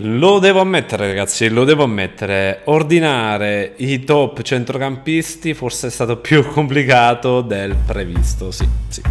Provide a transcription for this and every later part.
Lo devo ammettere, ragazzi, lo devo ammettere. Ordinare i top centrocampisti forse è stato più complicato del previsto. Sì, sì.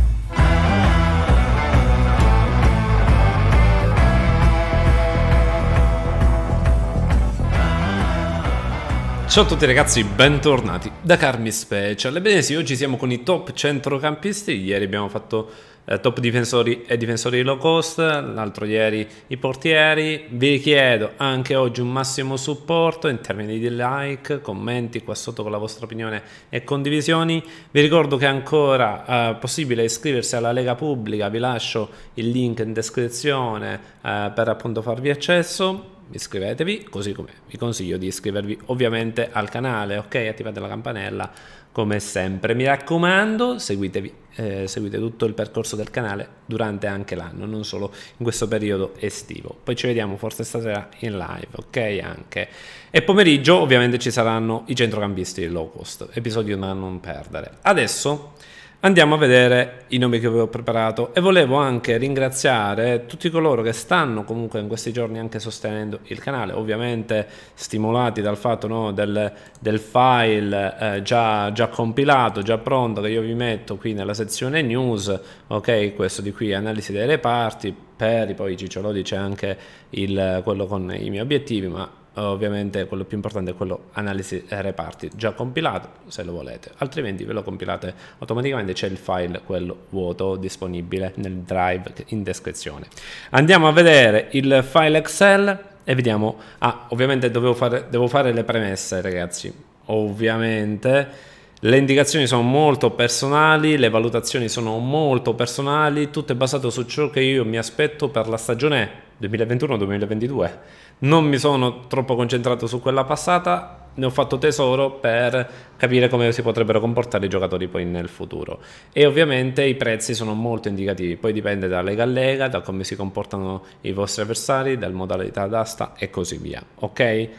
Ciao a tutti ragazzi, bentornati da Carmi Special. Ebbene sì, oggi siamo con i top centrocampisti. Ieri abbiamo fatto eh, top difensori e difensori low cost, l'altro ieri i portieri. Vi chiedo anche oggi un massimo supporto in termini di like, commenti qua sotto con la vostra opinione e condivisioni. Vi ricordo che è ancora eh, possibile iscriversi alla Lega Pubblica, vi lascio il link in descrizione eh, per appunto farvi accesso iscrivetevi così come vi consiglio di iscrivervi ovviamente al canale ok attivate la campanella come sempre mi raccomando seguitevi eh, seguite tutto il percorso del canale durante anche l'anno non solo in questo periodo estivo poi ci vediamo forse stasera in live ok anche e pomeriggio ovviamente ci saranno i centrocampisti low cost episodio da non perdere adesso Andiamo a vedere i nomi che avevo preparato e volevo anche ringraziare tutti coloro che stanno comunque in questi giorni anche sostenendo il canale, ovviamente stimolati dal fatto no, del, del, file eh, già, già, compilato, già pronto che io vi metto qui nella sezione news, ok, questo di qui analisi dei reparti, per poi Cicciolodi c'è anche il, quello con i miei obiettivi, ma eh, ovviamente quello più importante è quello analisi reparti già compilato se lo volete altrimenti ve lo compilate automaticamente c'è il file quello vuoto disponibile nel drive in descrizione andiamo a vedere il file excel e vediamo ah ovviamente fare, devo fare le premesse ragazzi ovviamente le indicazioni sono molto personali, le valutazioni sono molto personali, tutto è basato su ciò che io mi aspetto per la stagione 2021-2022. Non mi sono troppo concentrato su quella passata, ne ho fatto tesoro per capire come si potrebbero comportare i giocatori poi nel futuro. E ovviamente i prezzi sono molto indicativi, poi dipende da lega a lega, da come si comportano i vostri avversari, dal modalità d'asta e così via. Ok?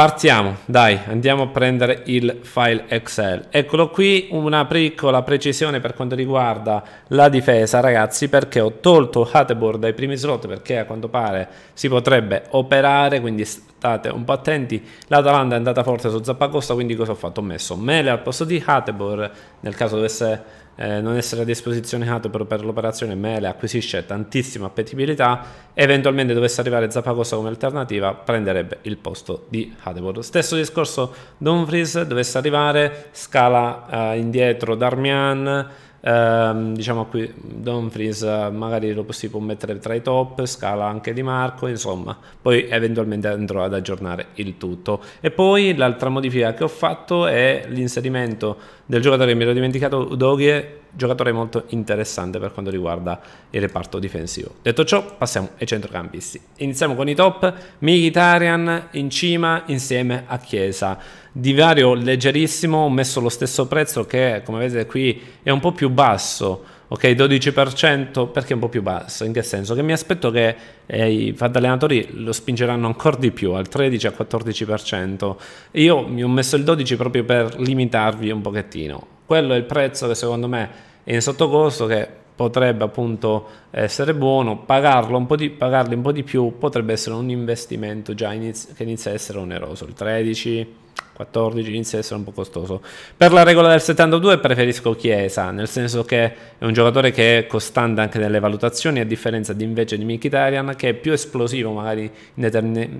Partiamo, dai, andiamo a prendere il file Excel. Eccolo qui, una piccola precisione per quanto riguarda la difesa, ragazzi, perché ho tolto Hatebor dai primi slot perché a quanto pare si potrebbe operare, quindi state un po' attenti. L'Atalanta è andata forte su Zappacosta, quindi cosa ho fatto? Ho messo Mele al posto di Hatebor, nel caso dovesse eh, non essere a disposizione Hatopro per l'operazione Mele acquisisce tantissima appetibilità eventualmente dovesse arrivare Zapagosa come alternativa prenderebbe il posto di Hatopro. Stesso discorso Dumfries dovesse arrivare, scala eh, indietro Darmian Ehm, diciamo qui Dumfries eh, magari lo si può mettere tra i top, Scala anche Di Marco, insomma, poi eventualmente andrò ad aggiornare il tutto. E poi l'altra modifica che ho fatto è l'inserimento del giocatore che mi ero dimenticato, Udoghe, giocatore molto interessante per quanto riguarda il reparto difensivo. Detto ciò, passiamo ai centrocampisti. Iniziamo con i top, Mkhitaryan in cima insieme a Chiesa. Divario leggerissimo, ho messo lo stesso prezzo che come vedete qui è un po' più basso ok 12% perché è un po' più basso in che senso? che mi aspetto che eh, i fad allenatori lo spingeranno ancora di più al 13 14% io mi ho messo il 12 proprio per limitarvi un pochettino quello è il prezzo che secondo me è in sottocosto che potrebbe appunto essere buono, pagarlo un po di, pagarli un po' di più potrebbe essere un investimento già iniz che inizia a essere oneroso, il 13, 14 inizia a essere un po' costoso. Per la regola del 72 preferisco Chiesa, nel senso che è un giocatore che è costante anche nelle valutazioni, a differenza di invece di Mkhitaryan che è più esplosivo magari in,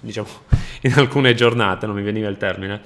diciamo, in alcune giornate, non mi veniva il termine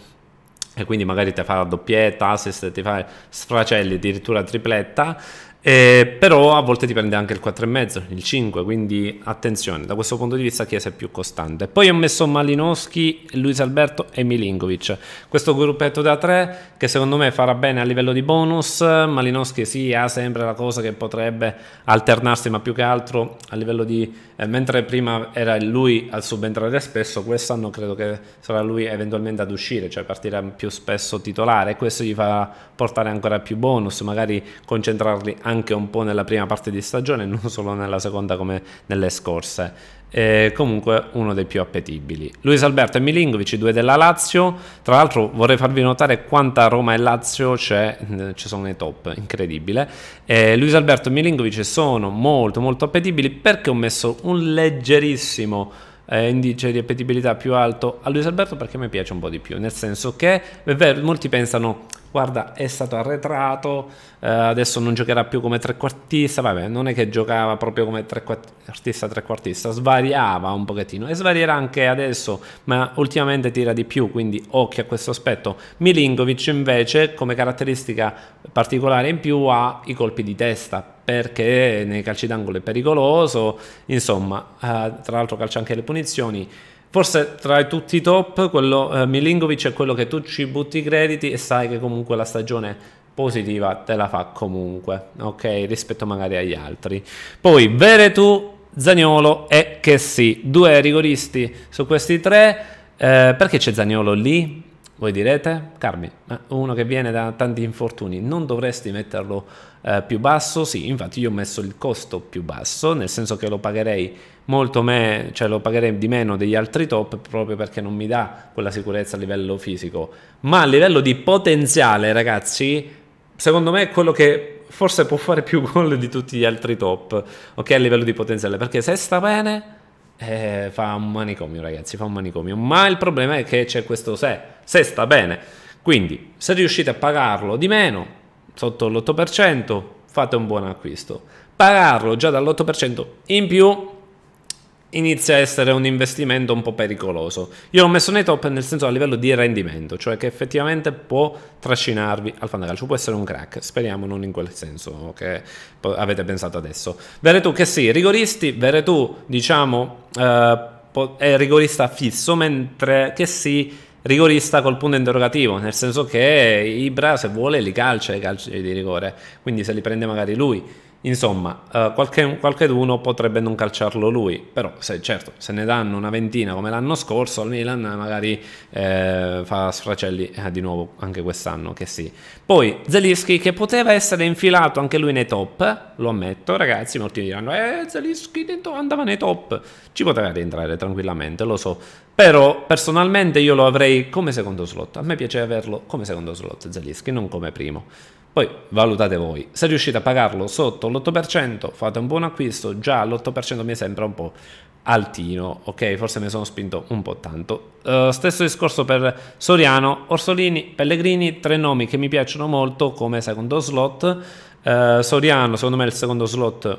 e quindi magari ti fa la doppietta, assist, ti fa sfracelli, addirittura tripletta eh, però a volte ti prende anche il 4,5, il 5, quindi attenzione, da questo punto di vista Chiesa è più costante. Poi ho messo Malinowski, Luis Alberto e Milinkovic, questo gruppetto da 3 che secondo me farà bene a livello di bonus, Malinowski sì ha sempre la cosa che potrebbe alternarsi ma più che altro a livello di... Eh, mentre prima era lui a subentrare spesso, quest'anno credo che sarà lui eventualmente ad uscire, cioè partirà più spesso titolare questo gli fa portare ancora più bonus, magari concentrarli anche anche un po' nella prima parte di stagione, non solo nella seconda come nelle scorse. E comunque uno dei più appetibili. Luis Alberto e Milinkovic, due della Lazio. Tra l'altro vorrei farvi notare quanta Roma e Lazio c'è, eh, ci sono nei top, incredibile. E eh, Luis Alberto e Milinkovic sono molto molto appetibili perché ho messo un leggerissimo eh, indice di appetibilità più alto a Luis Alberto perché mi piace un po' di più, nel senso che è vero, molti pensano guarda è stato arretrato, Uh, adesso non giocherà più come trequartista, vabbè, non è che giocava proprio come trequartista, trequartista, svariava un pochettino e svarierà anche adesso, ma ultimamente tira di più, quindi occhio a questo aspetto. Milinkovic invece come caratteristica particolare in più ha i colpi di testa perché nei calci d'angolo è pericoloso, insomma, uh, tra l'altro calcia anche le punizioni. Forse tra tutti i top, quello, uh, Milinkovic è quello che tu ci butti i crediti e sai che comunque la stagione positiva te la fa comunque, ok? Rispetto magari agli altri. Poi tu, Zagnolo e che sì, due rigoristi su questi tre. Eh, perché c'è Zagnolo lì? Voi direte, Carmi, eh, uno che viene da tanti infortuni, non dovresti metterlo eh, più basso? Sì, infatti io ho messo il costo più basso, nel senso che lo pagherei molto me, cioè lo pagherei di meno degli altri top proprio perché non mi dà quella sicurezza a livello fisico. Ma a livello di potenziale, ragazzi, secondo me è quello che forse può fare più gol di tutti gli altri top, ok, a livello di potenziale, perché se sta bene eh, fa un manicomio, ragazzi, fa un manicomio, ma il problema è che c'è questo se, se sta bene, quindi se riuscite a pagarlo di meno, sotto l'8%, fate un buon acquisto, pagarlo già dall'8% in più inizia a essere un investimento un po' pericoloso. Io l'ho messo nei top nel senso a livello di rendimento, cioè che effettivamente può trascinarvi al fantacalcio, può essere un crack, speriamo non in quel senso che avete pensato adesso. Veretù che sì, rigoristi, Veretù diciamo eh, è rigorista fisso, mentre che sì rigorista col punto interrogativo, nel senso che Ibra se vuole li calcia i calci di rigore, quindi se li prende magari lui Insomma, eh, qualche, qualcheduno potrebbe non calciarlo lui, però se, certo, se ne danno una ventina come l'anno scorso, al Milan magari eh, fa sfracelli eh, di nuovo anche quest'anno, che sì. Poi Zelischi che poteva essere infilato anche lui nei top, lo ammetto ragazzi, molti diranno, eh Zelischi andava nei top, ci poteva rientrare tranquillamente, lo so, però personalmente io lo avrei come secondo slot, a me piace averlo come secondo slot Zelischi, non come primo. Poi valutate voi, se riuscite a pagarlo sotto l'8% fate un buon acquisto, già l'8% mi sembra un po' altino, ok? Forse mi sono spinto un po' tanto. Uh, stesso discorso per Soriano, Orsolini, Pellegrini, tre nomi che mi piacciono molto come secondo slot. Uh, Soriano secondo me è il secondo slot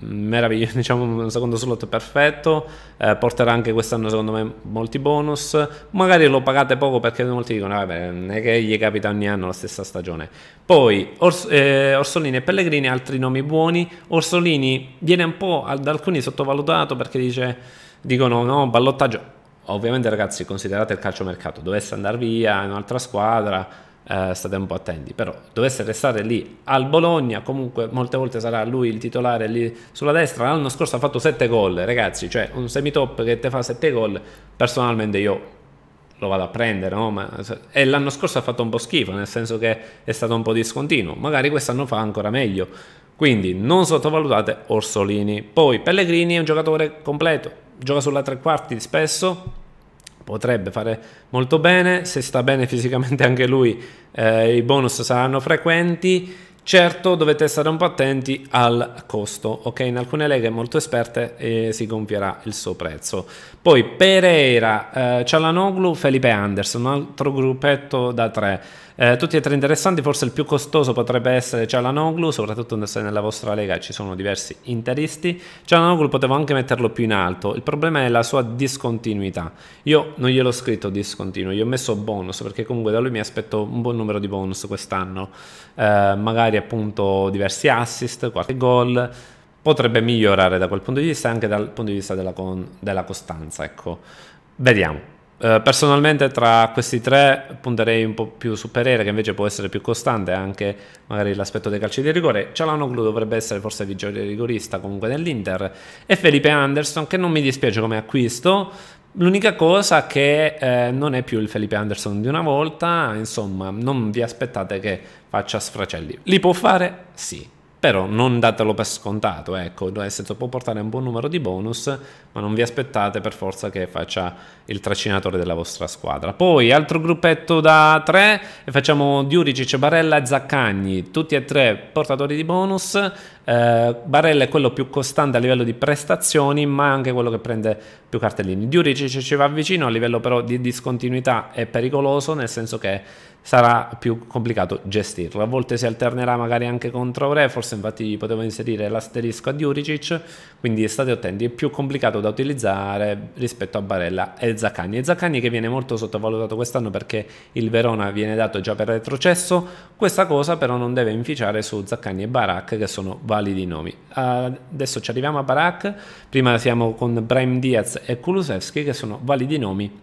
meraviglioso, diciamo un secondo slot perfetto, eh, porterà anche quest'anno secondo me molti bonus, magari lo pagate poco perché molti dicono vabbè non è che gli capita ogni anno la stessa stagione. Poi Ors eh, Orsolini e Pellegrini, altri nomi buoni, Orsolini viene un po' ad alcuni sottovalutato perché dice, dicono no, ballottaggio, ovviamente ragazzi considerate il calciomercato, dovesse andare via in un'altra squadra eh, state un po' attenti, però dovesse restare lì al Bologna, comunque molte volte sarà lui il titolare lì sulla destra, l'anno scorso ha fatto 7 gol, ragazzi, cioè un semitop che te fa 7 gol, personalmente io lo vado a prendere, no? Ma, e l'anno scorso ha fatto un po' schifo, nel senso che è stato un po' discontinuo, magari quest'anno fa ancora meglio, quindi non sottovalutate Orsolini. Poi Pellegrini è un giocatore completo, gioca sulla tre quarti spesso, potrebbe fare molto bene, se sta bene fisicamente anche lui eh, i bonus saranno frequenti, certo dovete stare un po' attenti al costo, ok? In alcune leghe molto esperte eh, si gonfierà il suo prezzo. Poi Pereira, eh, Cialanoglu, Felipe Anderson, un altro gruppetto da tre. Eh, tutti e tre interessanti, forse il più costoso potrebbe essere Cialanoglu, soprattutto se nella vostra lega ci sono diversi interisti. Cialanoglu potevo anche metterlo più in alto, il problema è la sua discontinuità. Io non gliel'ho scritto discontinuo, gli ho messo bonus perché comunque da lui mi aspetto un buon numero di bonus quest'anno, eh, magari appunto diversi assist, qualche gol potrebbe migliorare da quel punto di vista e anche dal punto di vista della, con, della costanza. Ecco. Vediamo. Eh, personalmente tra questi tre punterei un po' più su Pereira che invece può essere più costante anche magari l'aspetto dei calci di rigore Cialanoglu dovrebbe essere forse vigiore rigorista comunque nell'Inter e Felipe Anderson che non mi dispiace come acquisto L'unica cosa che eh, non è più il Felipe Anderson di una volta, insomma, non vi aspettate che faccia sfracelli. Li può fare? Sì però non datelo per scontato, ecco, nel senso può portare un buon numero di bonus, ma non vi aspettate per forza che faccia il trascinatore della vostra squadra. Poi altro gruppetto da 3 e facciamo Diurici, Barella e Zaccagni, tutti e tre portatori di bonus. Eh, Barella è quello più costante a livello di prestazioni, ma anche quello che prende più cartellini. Diurici ci va vicino a livello però di discontinuità è pericoloso, nel senso che sarà più complicato gestirlo. A volte si alternerà magari anche contro Re, forse infatti potevo inserire l'asterisco a Juricic, quindi state attenti, è più complicato da utilizzare rispetto a Barella e Zaccagni. E Zaccagni che viene molto sottovalutato quest'anno perché il Verona viene dato già per retrocesso, questa cosa però non deve inficiare su Zaccagni e Barak che sono validi nomi. Adesso ci arriviamo a Barak, prima siamo con Brahim Diaz e Kulusevski che sono validi nomi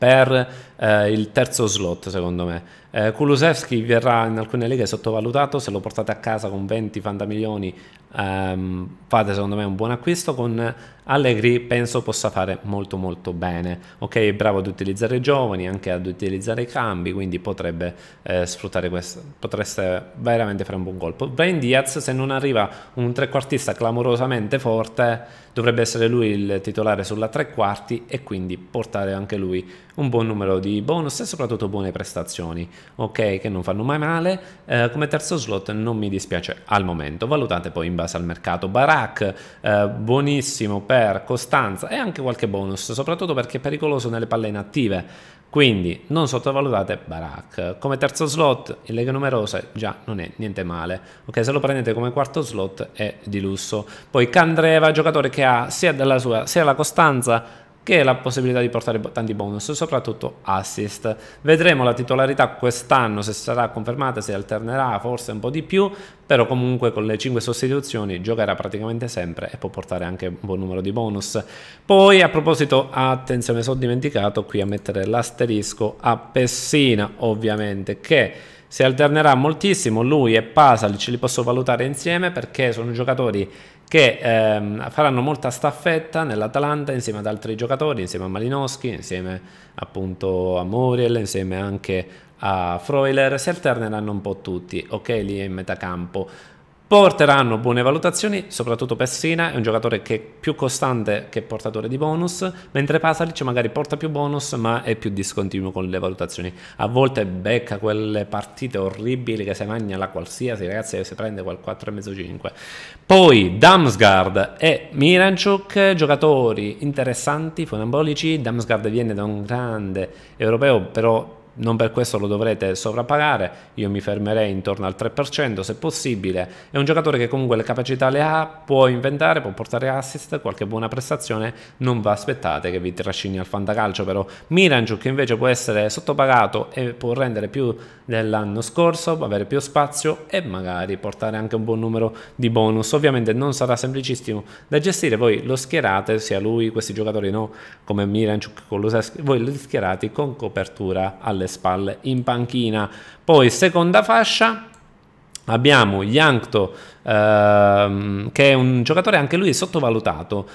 per eh, il terzo slot, secondo me. Eh, Kulusevski verrà in alcune leghe sottovalutato, se lo portate a casa con 20-50 milioni ehm, fate secondo me un buon acquisto, con Allegri penso possa fare molto molto bene, ok è bravo ad utilizzare i giovani, anche ad utilizzare i cambi, quindi potrebbe eh, sfruttare questo, potreste veramente fare un buon colpo. Brian Diaz se non arriva un trequartista clamorosamente forte dovrebbe essere lui il titolare sulla tre quarti e quindi portare anche lui un buon numero di bonus e soprattutto buone prestazioni ok, che non fanno mai male. Eh, come terzo slot non mi dispiace al momento, valutate poi in base al mercato. Barak, eh, buonissimo per costanza e anche qualche bonus, soprattutto perché è pericoloso nelle palle inattive. Quindi non sottovalutate Barak. Come terzo slot in leghe numerose già non è niente male. Ok, se lo prendete come quarto slot è di lusso. Poi Candreva, giocatore che ha sia, della sua, sia la costanza che è la possibilità di portare tanti bonus, soprattutto assist. Vedremo la titolarità quest'anno se sarà confermata, se alternerà forse un po' di più, però comunque con le 5 sostituzioni giocherà praticamente sempre e può portare anche un buon numero di bonus. Poi a proposito, attenzione, sono dimenticato qui a mettere l'asterisco a Pessina, ovviamente, che si alternerà moltissimo, lui e Pasalic li posso valutare insieme perché sono giocatori che ehm, faranno molta staffetta nell'Atalanta insieme ad altri giocatori, insieme a Malinowski, insieme appunto a Muriel, insieme anche a Freuler, si alterneranno un po' tutti, ok, lì in metà campo porteranno buone valutazioni, soprattutto Pessina è un giocatore che è più costante che portatore di bonus, mentre Pasalic magari porta più bonus ma è più discontinuo con le valutazioni. A volte becca quelle partite orribili che se mangia la qualsiasi, ragazzi, si prende quel 4,5-5. Poi Damsgaard e Miranchuk, giocatori interessanti, funambolici. Damsgaard viene da un grande europeo, però non per questo lo dovrete sovrappagare, io mi fermerei intorno al 3% se possibile, è un giocatore che comunque le capacità le ha, può inventare, può portare assist, qualche buona prestazione, non va aspettate che vi trascini al fantacalcio però Miranchuk invece può essere sottopagato e può rendere più dell'anno scorso, avere più spazio e magari portare anche un buon numero di bonus, ovviamente non sarà semplicissimo da gestire, voi lo schierate sia lui, questi giocatori no, come Miranchuk, voi li schierate con copertura alle spalle in panchina. Poi seconda fascia abbiamo Yankto ehm, che è un giocatore anche lui sottovalutato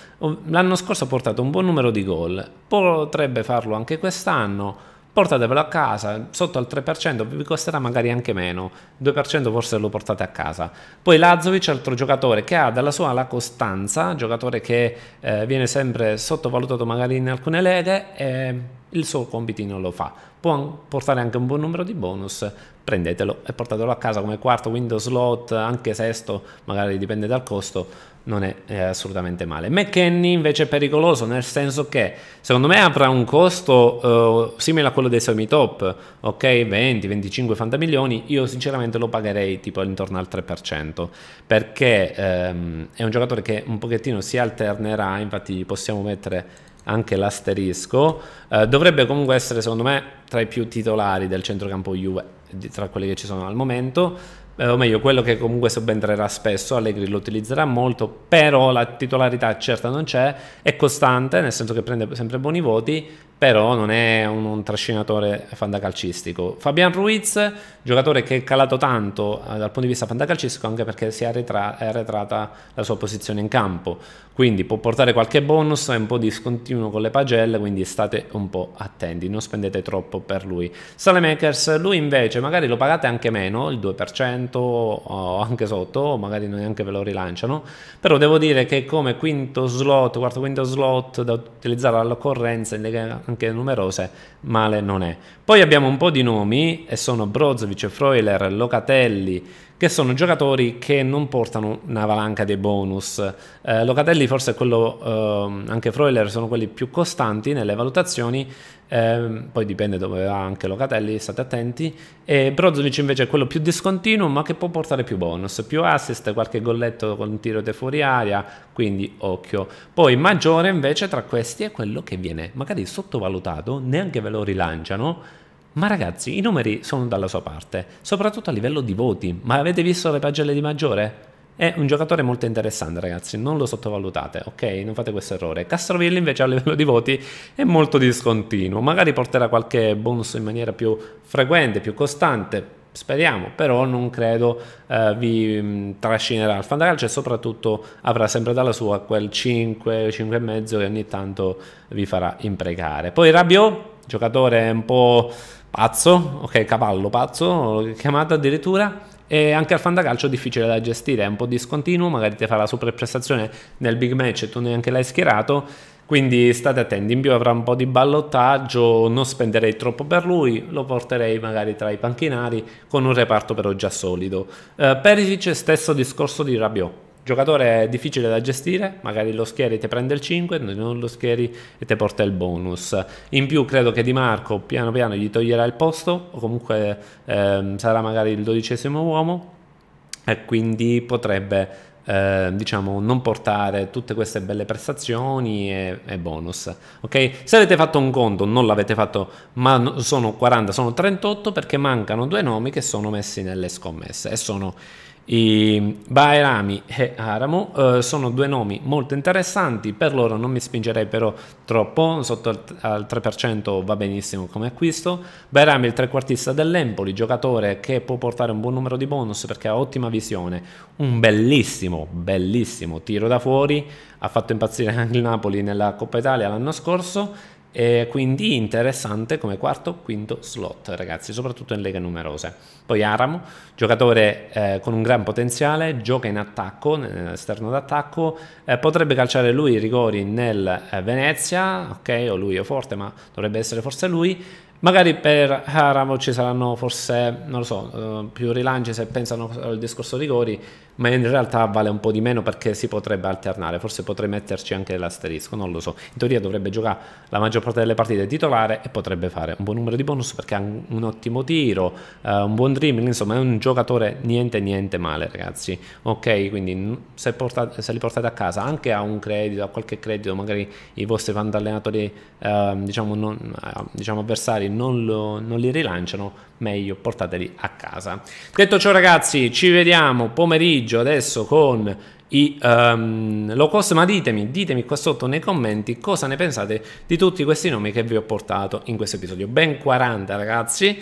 l'anno scorso ha portato un buon numero di gol potrebbe farlo anche quest'anno portatevelo a casa, sotto al 3% vi costerà magari anche meno, 2% forse lo portate a casa. Poi Lazovic, altro giocatore che ha dalla sua la costanza, giocatore che eh, viene sempre sottovalutato magari in alcune leghe, e il suo compitino lo fa. Può portare anche un buon numero di bonus, prendetelo e portatelo a casa come quarto window slot, anche sesto, magari dipende dal costo, non è, è assolutamente male. McKenny invece è pericoloso nel senso che secondo me avrà un costo uh, simile a quello dei semi-top, ok? 20-25 50 milioni. io sinceramente lo pagherei tipo intorno al 3% perché um, è un giocatore che un pochettino si alternerà, infatti possiamo mettere anche l'asterisco, uh, dovrebbe comunque essere secondo me tra i più titolari del centrocampo Juve tra quelli che ci sono al momento eh, o meglio, quello che comunque subentrerà spesso, Allegri lo utilizzerà molto, però la titolarità certa non c'è, è costante, nel senso che prende sempre buoni voti, però non è un, un trascinatore fantacalcistico. Fabian Ruiz, giocatore che è calato tanto eh, dal punto di vista fantacalcistico anche perché si è, arretra- è, arretrata la sua posizione in campo, quindi può portare qualche bonus, è un po' discontinuo con le pagelle, quindi state un po' attenti, non spendete troppo per lui. Salemakers, lui invece magari lo pagate anche meno, il 2% o anche sotto, o magari neanche ve lo rilanciano, però devo dire che come quinto slot, quarto quinto slot da utilizzare all'occorrenza in Lega anche numerose, male non è. Poi abbiamo un po' di nomi e sono Brozovic, Freuler, Locatelli, che sono giocatori che non portano una valanca dei bonus. Eh, Locatelli forse è quello, eh, anche Freuler sono quelli più costanti nelle valutazioni, eh, poi dipende dove va anche Locatelli, state attenti, e Brozovic invece è quello più discontinuo ma che può portare più bonus, più assist, qualche golletto con un tiro di fuori aria, quindi occhio. Poi maggiore invece tra questi è quello che viene magari sottovalutato, neanche ve lo rilanciano, ma ragazzi, i numeri sono dalla sua parte, soprattutto a livello di voti. Ma avete visto le pagelle di Maggiore? È un giocatore molto interessante, ragazzi, non lo sottovalutate, ok? Non fate questo errore. Castrovilli invece a livello di voti è molto discontinuo, magari porterà qualche bonus in maniera più frequente, più costante, speriamo, però non credo eh, vi mh, mm, trascinerà al fantacalcio e soprattutto avrà sempre dalla sua quel 5, 5,5 che ogni tanto vi farà imprecare. Poi Rabio, giocatore un po' pazzo, ok, cavallo pazzo, l'ho chiamato addirittura, e anche al fantacalcio è difficile da gestire, è un po' discontinuo, magari ti fa la superprestazione nel big match e tu neanche l'hai schierato, quindi state attenti, in più avrà un po' di ballottaggio, non spenderei troppo per lui, lo porterei magari tra i panchinari con un reparto però già solido. Eh, Perisic stesso discorso di Rabiot. Giocatore difficile da gestire, magari lo schieri e te prende il 5, non lo schieri e te porta il bonus. In più credo che Di Marco piano piano gli toglierà il posto, o comunque eh, sarà magari il dodicesimo uomo, e quindi potrebbe eh, diciamo, non portare tutte queste belle prestazioni e, e bonus. Okay? Se avete fatto un conto, non l'avete fatto, ma sono 40, sono 38 perché mancano due nomi che sono messi nelle scommesse e sono i Bairami e Aramo eh, sono due nomi molto interessanti, per loro non mi spingerei però troppo, sotto al 3% va benissimo come acquisto. Bairami è il trequartista dell'Empoli, giocatore che può portare un buon numero di bonus perché ha ottima visione, un bellissimo, bellissimo tiro da fuori, ha fatto impazzire anche il Napoli nella Coppa Italia l'anno scorso e quindi interessante come quarto, o quinto slot, ragazzi, soprattutto in leghe numerose. Poi Aramo, giocatore eh, con un gran potenziale, gioca in attacco, eh, esterno d'attacco, eh, potrebbe calciare lui i rigori nel eh, Venezia, ok, o lui è forte, ma dovrebbe essere forse lui. Magari per Haramo ci saranno forse, non lo so, eh, più rilanci se pensano al discorso rigori, ma in realtà vale un po' di meno perché si potrebbe alternare, forse potrei metterci anche l'asterisco, non lo so. In teoria dovrebbe giocare la maggior parte delle partite titolare e potrebbe fare un buon numero di bonus perché ha un ottimo tiro, eh, un buon dreaming, insomma è un giocatore niente niente male ragazzi. Ok, quindi se, portate, se li portate a casa anche a un credito, a qualche credito, magari i vostri fantallenatori eh, diciamo, non, eh, diciamo avversari magari non, lo, non li rilanciano, meglio portateli a casa. Detto ciò ragazzi, ci vediamo pomeriggio adesso con i um, low cost, ma ditemi, ditemi qua sotto nei commenti cosa ne pensate di tutti questi nomi che vi ho portato in questo episodio. Ben 40 ragazzi,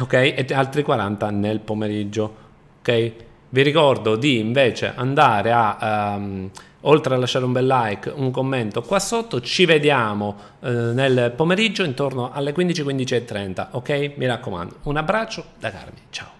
ok? E altri 40 nel pomeriggio, ok? Vi ricordo di invece andare a... Um, oltre a lasciare un bel like, un commento qua sotto, ci vediamo eh, nel pomeriggio intorno alle 15.15.30, ok? Mi raccomando, un abbraccio da Carmi, ciao!